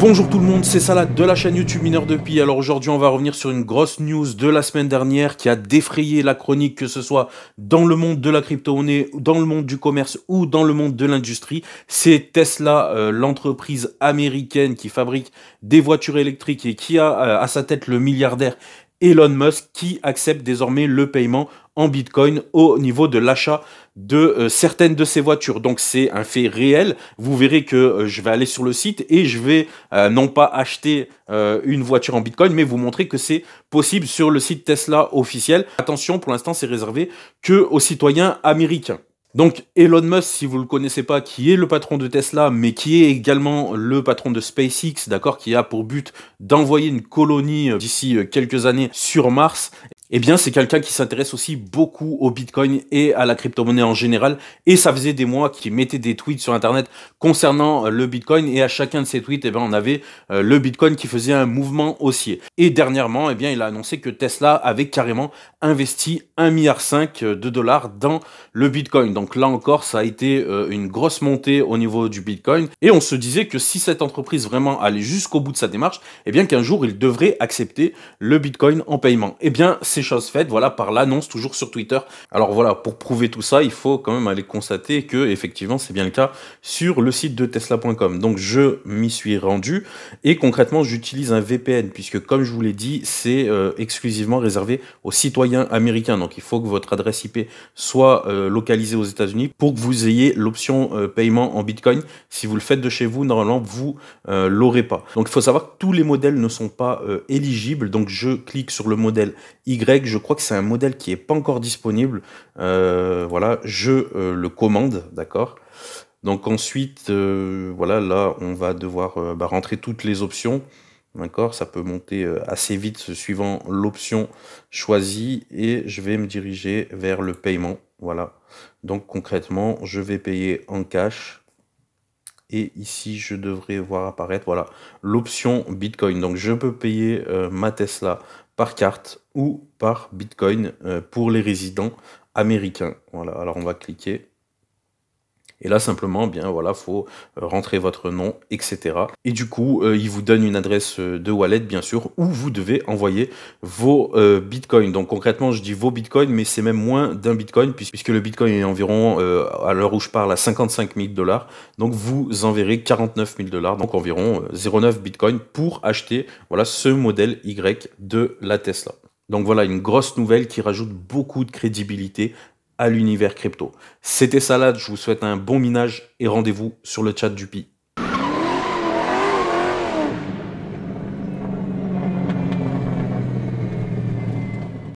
Bonjour tout le monde, c'est Salah de la chaîne YouTube Mineur de Pi. Alors aujourd'hui, on va revenir sur une grosse news de la semaine dernière qui a défrayé la chronique, que ce soit dans le monde de la crypto-monnaie, dans le monde du commerce ou dans le monde de l'industrie. C'est Tesla, euh, l'entreprise américaine qui fabrique des voitures électriques et qui a euh, à sa tête le milliardaire Elon Musk qui accepte désormais le paiement en Bitcoin au niveau de l'achat de euh, certaines de ses voitures. Donc c'est un fait réel. Vous verrez que euh, je vais aller sur le site et je vais euh, non pas acheter une voiture en Bitcoin, mais vous montrer que c'est possible sur le site Tesla officiel. Attention, pour l'instant c'est réservé que aux citoyens américains. Donc Elon Musk, si vous ne le connaissez pas, qui est le patron de Tesla, mais qui est également le patron de SpaceX, d'accord, qui a pour but d'envoyer une colonie euh, d'ici euh, quelques années sur Mars, eh bien, c'est quelqu'un qui s'intéresse aussi beaucoup au Bitcoin et à la crypto-monnaie en général. Et ça faisait des mois qu'il mettait des tweets sur Internet concernant euh, le Bitcoin. Et à chacun de ces tweets, eh bien, on avait euh, le Bitcoin qui faisait un mouvement haussier. Et dernièrement, eh bien, il a annoncé que Tesla avait carrément investi 1,5 milliard euh, de dollars dans le Bitcoin. Donc là encore, ça a été une grosse montée au niveau du Bitcoin. Et on se disait que si cette entreprise vraiment allait jusqu'au bout de sa démarche, eh bien, qu'un jour, il devrait accepter le Bitcoin en paiement. Eh bien, c'est choses faites, voilà, par l'annonce toujours sur Twitter. Alors voilà, pour prouver tout ça, il faut quand même aller constater que effectivement c'est bien le cas sur le site de Tesla.com. Donc je m'y suis rendu et concrètement j'utilise un VPN puisque comme je vous l'ai dit, c'est euh, exclusivement réservé aux citoyens américains. Donc il faut que votre adresse IP soit euh, localisée aux États-Unis pour que vous ayez l'option euh, paiement en Bitcoin. Si vous le faites de chez vous, normalement vous l'aurez pas. Donc il faut savoir que tous les modèles ne sont pas éligibles. Donc je clique sur le modèle Y je crois que c'est un modèle qui est pas encore disponible. Euh, voilà, je euh, le commande, d'accord Donc ensuite, euh, voilà, là, on va devoir bah, rentrer toutes les options. D'accord Ça peut monter assez vite suivant l'option choisie et je vais me diriger vers le paiement. Voilà. Donc concrètement, je vais payer en cash et ici je devrais voir apparaître voilà l'option Bitcoin. Donc je peux payer euh, ma Tesla par carte ou par Bitcoin euh, pour les résidents américains. Voilà, alors on va cliquer. Et là, simplement, eh bien voilà, faut euh, rentrer votre nom, etc. Et du coup, euh, il vous donne une adresse euh, de wallet, bien sûr, où vous devez envoyer vos bitcoins. Donc concrètement, je dis vos bitcoins, mais c'est même moins d'un bitcoin, puisque le bitcoin est environ, à l'heure où je parle, à 55 000 dollars. Donc vous enverrez 49 000 dollars, donc environ 0,9 bitcoin pour acheter voilà, ce modèle Y de la Tesla. Donc voilà, une grosse nouvelle qui rajoute beaucoup de crédibilité à l'univers crypto. C'était Salade, je vous souhaite un bon minage et rendez-vous sur le chat du Pi.